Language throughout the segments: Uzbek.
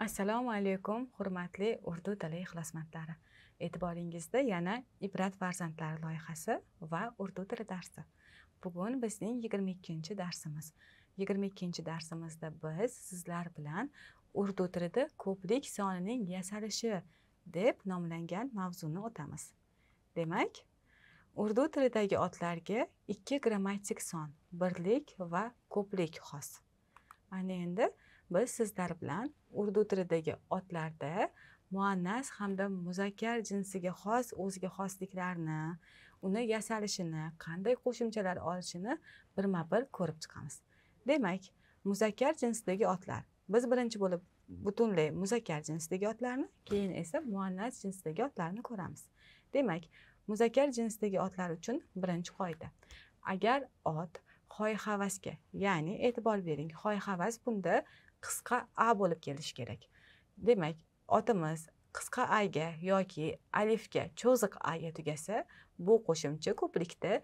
assalomu alaykum hurmatli urdu tili ixlosmandlari e'tiboringizda yana ibrat farzandlari loyihasi va urdu tili darsi bugun bizning yigirma ikkinchi darsimiz yigirma ikkinchi darsimizda biz sizlar bilan urdu tilida ko'plik sonining yasalishi deb nomlangan mavzuni o'tamiz demak urdu tilidagi otlarga ikki grammatik son birlik va ko'plik xos ana endi yani biz sizlar bilan urdu tilidagi otlarda muannas hamda muzakkar jinsiga xos o'ziga xosliklarni uni yasalishini qanday qo'shimchalar olishini birma bir ko'rib chiqamiz demak muzakkar jinsdagi otlar biz birinchi bo'lib butunlay muzakkar jinsdagi otlarni keyin esa muannas jinsdagi otlarni ko'ramiz demak muzakkar jinsdagi otlar uchun birinchi qoida agar ot hoy havasga ya'ni e'tibor bering hoy havas bunda qisqa a bo'lib kelishi kerak demak otimiz qisqa ayga yoki alifga cho'ziq ayga tugasa bu qo'shimcha ko'prikda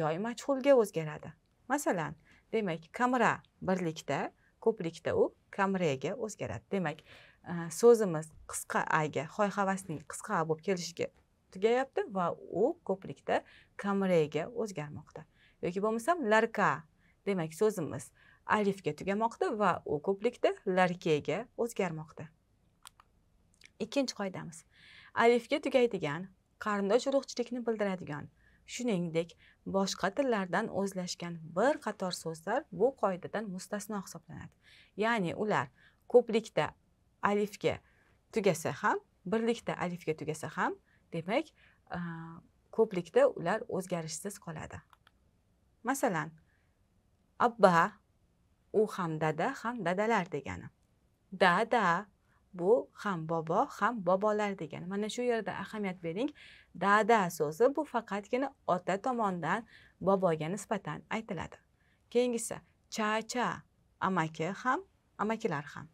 yoy majhulga o'zgaradi masalan demak kamra birlikda ko'prikda u kamrega o'zgaradi demak e, so'zimiz qisqa ayga hoy havasning qisqa bo'lib kelishiga tugayapti va u ko'prikda kamrega o'zgarmoqda yoki bo'lmasam larka demak so'zimiz alifga tugamoqda va u ko'plikda larkega o'zgarmoqda ikkinchi qoidamiz alifga tugaydigan qarindosh urug'chilikni bildiradigan shuningdek boshqa tillardan o'zlashgan bir qator so'zlar bu qoidadan mustasno hisoblanadi ya'ni ular ko'plikda alifga tugasa ham birlikda alifga tugasa ham demak ko'plikda ular o'zgarishsiz qoladi masalan abba u ham dada ham dadalar degani dada bu ham bobo ham bobolar degani mana shu yerda ahamiyat bering dada so'zi bu faqatgina ota tomonidan boboga nisbatan aytiladi keyingisi chacha amaki ham amakilar ham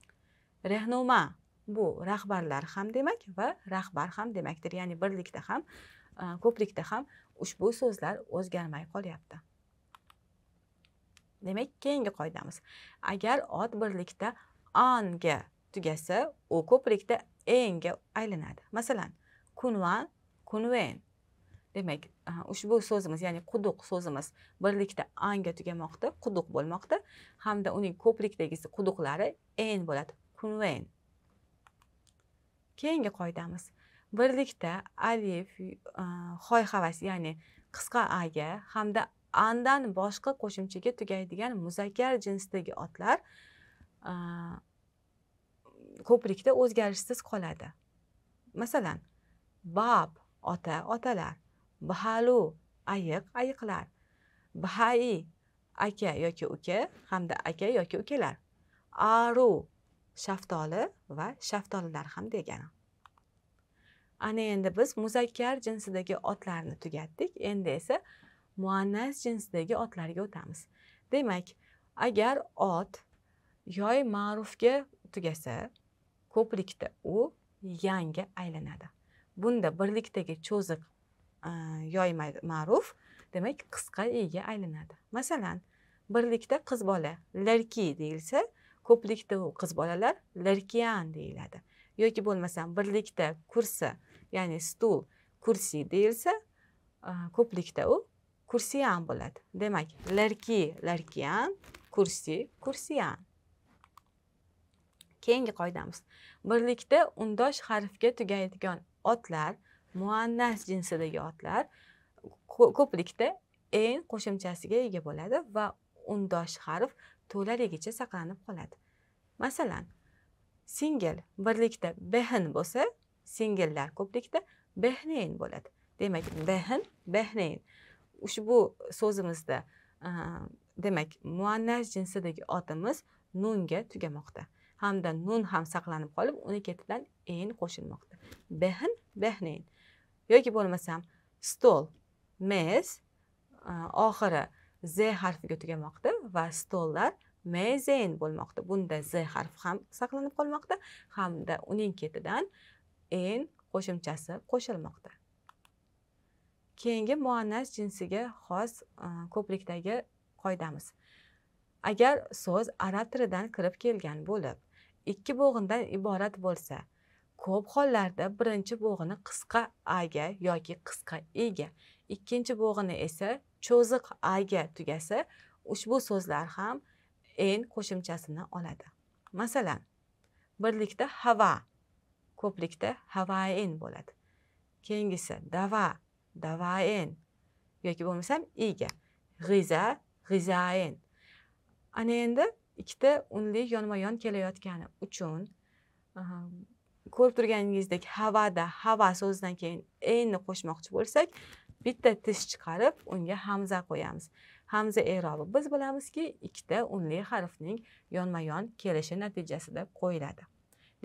rehnuma bu rahbarlar ham demak va rahbar ham demakdir ya'ni birlikda ham ko'plikda ham ushbu so'zlar o'zgarmay qolyapti demak keyingi qoidamiz agar ot birlikda anga tugasa u ko'prikda enga aylanadi masalan kunvan kunven demak ushbu so'zimiz ya'ni quduq so'zimiz birlikda anga tugamoqda quduq bo'lmoqda hamda uning ko'prikdagisi quduqlari en bo'ladi kunven keyingi qoidamiz birlikda alif hoy havas ya'ni qisqa aga hamda andan boshqa qo'shimchaga tugaydigan muzakkar jinsdagi otlar ko'prikda o'zgarishsiz qoladi masalan bab ota otalar bahalu ayiq ayiqlar bahai aka yoki uka hamda aka yoki ukalar aru shaftoli va shaftolilar ham degani ana endi biz muzakkar jinsidagi otlarni tugatdik endi esa muannas jinsidagi otlarga o'tamiz demak agar ot yoy ma'rufga tugasa ko'plikda u yangi aylanadi bunda birlikdagi cho'ziq yoy ma'ruf demak qisqa ega aylanadi masalan birlikda qiz bola larki deyilsa ko'plikda u qiz bolalar larkian deyiladi yoki bo'lmasam birlikda kursi ya'ni stul kursi deyilsa ko'plikda u kursiyan bo'ladi demak larki larkiyan kursi kursiyan keyingi qoidamiz birlikda undosh harfga tugaydigan otlar muannas jinsidagi otlar ko'plikda en qo'shimchasiga ega bo'ladi va undosh harf to'laligicha saqlanib qoladi masalan singil birlikda behin bo'lsa singillar ko'plikda behnayn bo'ladi demak behin behnayn ushbu so'zimizda demak muannas jinsidagi otimiz nunga tugamoqda hamda nun ham saqlanib qolib uni ketidan en qo'shilmoqda behn behnayn yoki bo'lmasam stol mez oxiri z harfiga tugamoqda va stollar mezen bo'lmoqda bunda z harfi ham saqlanib qolmoqda hamda uning ketidan en qo'shimchasi qo'shilmoqda keyingi muannas jinsiga xos e, ko'plikdagi qoidamiz agar so'z arab tilidan kirib kelgan bo'lib ikki bo'g'indan iborat bo'lsa ko'p hollarda birinchi bo'g'ini qisqa aga yoki qisqa ega ikkinchi bo'g'ini esa cho'ziq aga tugasa ushbu so'zlar ham en qo'shimchasini oladi masalan birlikda hava ko'plikda havain bo'ladi keyingisi dava davain. yoki bo'lmasam ega g'iza g'izain. ana endi ikkita unli yonma yon kelayotgani uchun ko'rib turganingizdek havada hava so'zidan keyin enni qo'shmoqchi bo'lsak bitta tish chiqarib unga hamza qo'yamiz hamza erobi biz bilamizki ikkita unli harfning yonma yon kelishi natijasida qo'yiladi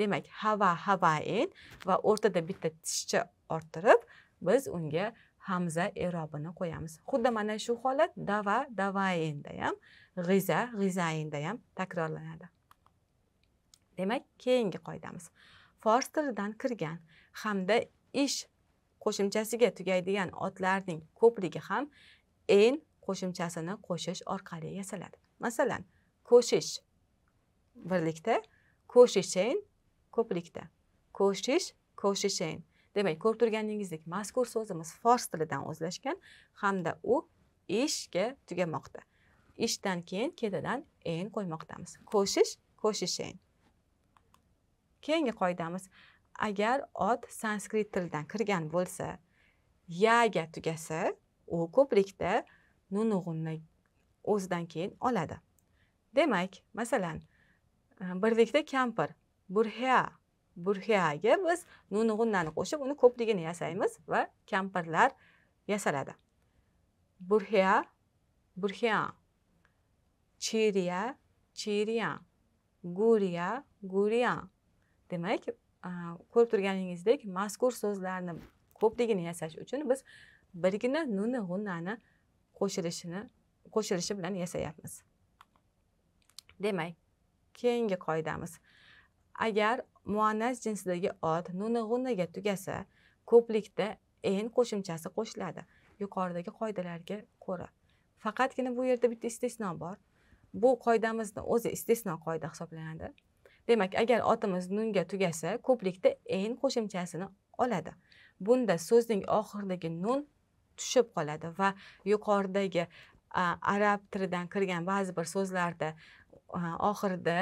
demak hava havain va o'rtada bitta tishcha orttirib biz unga hamza erobini qo'yamiz xuddi mana shu holat dava davaynda ham g'iza g'izaynda ham takrorlanadi demak keyingi qoidamiz fors tilidan kirgan hamda ish qo'shimchasiga tugaydigan otlarning ko'pligi ham en qo'shimchasini qo'shish orqali yasaladi masalan ko'shish birlikda ko'shishen ko'plikda ko'shish ko'shishen demak ko'rib turganingizdek mazkur so'zimiz fors tilidan o'zlashgan hamda u ishga tugamoqda ishdan keyin ketidan en qo'ymoqdamiz ko'shish ko'shishen keyingi qoidamiz agar ot sanskrit tilidan kirgan bo'lsa yaga tugasa u ko'plikda nunug'unni o'zidan keyin oladi demak masalan birlikda kampir burhea burxeaga biz g'unnani qo'shib uni ko'pligini yasaymiz va kampirlar yasaladi burxea burxean chiriya chiriyan guriya guriya demak ko'rib turganingizdek mazkur so'zlarni ko'pligini yasash uchun biz birgina nuni g'unnani qo'shilishini qo'shilishi bilan yasayapmiz demak keyingi qoidamiz agar muannas jinsidagi ot nuni g'unnaga tugasa ko'plikda en qo'shimchasi qo'shiladi yuqoridagi qoidalarga ko'ra faqatgina bu yerda bitta istisno bor bu qoidamizni o'zi istisno qoida hisoblanadi demak agar otimiz nunga tugasa ko'plikda en qo'shimchasini oladi bunda so'zning oxiridagi nun tushib qoladi va yuqoridagi arab tilidan kirgan ba'zi bir so'zlarda oxirida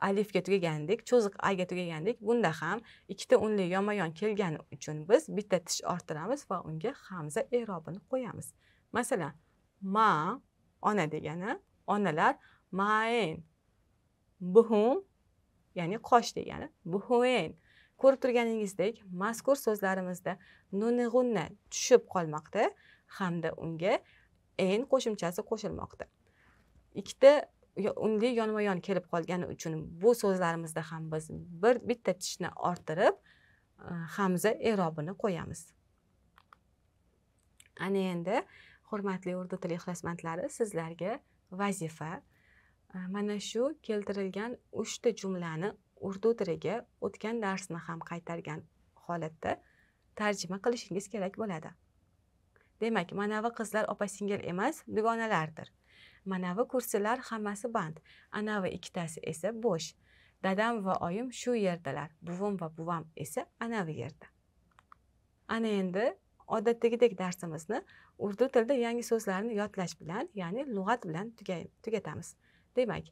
alifga tugagandik cho'ziq aga tugagandik bunda ham ikkita unli yonma yon kelgani uchun biz bitta tish orttiramiz va unga hamza erobini qo'yamiz masalan ma ona degani onalar maen buhum ya'ni qosh degani buhuen ko'rib turganingizdek mazkur so'zlarimizda nuni g'unna tushib qolmoqda hamda unga en qo'shimchasi qo'shilmoqda ikkita unga yonma yon kelib qolgani uchun bu so'zlarimizda ham biz bir bitta tishni orttirib e, hamza erobini qo'yamiz ana endi hurmatli urdu tili ixlosmandlari sizlarga vazifa e, mana shu keltirilgan uchta jumlani urdu tiliga o'tgan darsni ham qaytargan holatda tarjima qilishingiz kerak bo'ladi demak manavi qizlar opa singil emas dugonalardir manavi kursilar hammasi band anavi ikkitasi esa bo'sh dadam va oyim shu yerdalar buvim va buvam esa anavi yerda ana endi odatdagidek darsimizni urdu tilida yangi so'zlarni yodlash bilan ya'ni lug'at bilan tugatamiz demak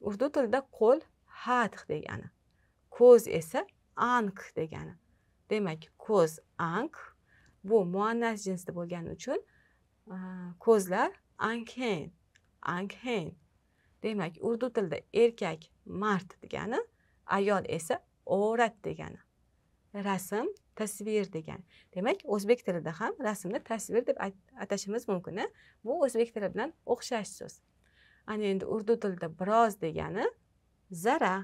urdu tilida qo'l hat degani ko'z esa ank degani demak ko'z ank bu muannas jinsda bo'lgani uchun ko'zlar ankeyn agen demak urdu tilida erkak mard degani ayol esa o'rat degani rasm tasvir degan demak o'zbek tilida ham rasmni tasvir deb atashimiz mumkin bu o'zbek tili bilan o'xshash so'z ana endi urdu tilida biroz degani zara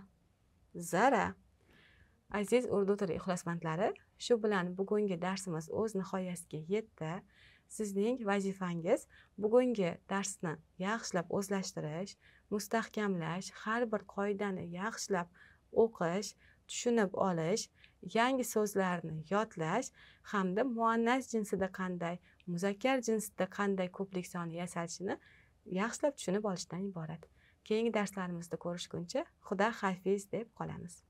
zara aziz urdu tili ixlosmandlari shu bilan bugungi darsimiz o'z nihoyasiga yetdi sizning vazifangiz bugungi darsni yaxshilab o'zlashtirish mustahkamlash har bir qoidani yaxshilab o'qish tushunib olish yangi so'zlarni yodlash hamda muannas jinsida qanday muzakkar jinsida qanday ko'plik soni yasalishini yaxshilab tushunib olishdan iborat keyingi darslarimizda ko'rishguncha xuda hafiz deb qolamiz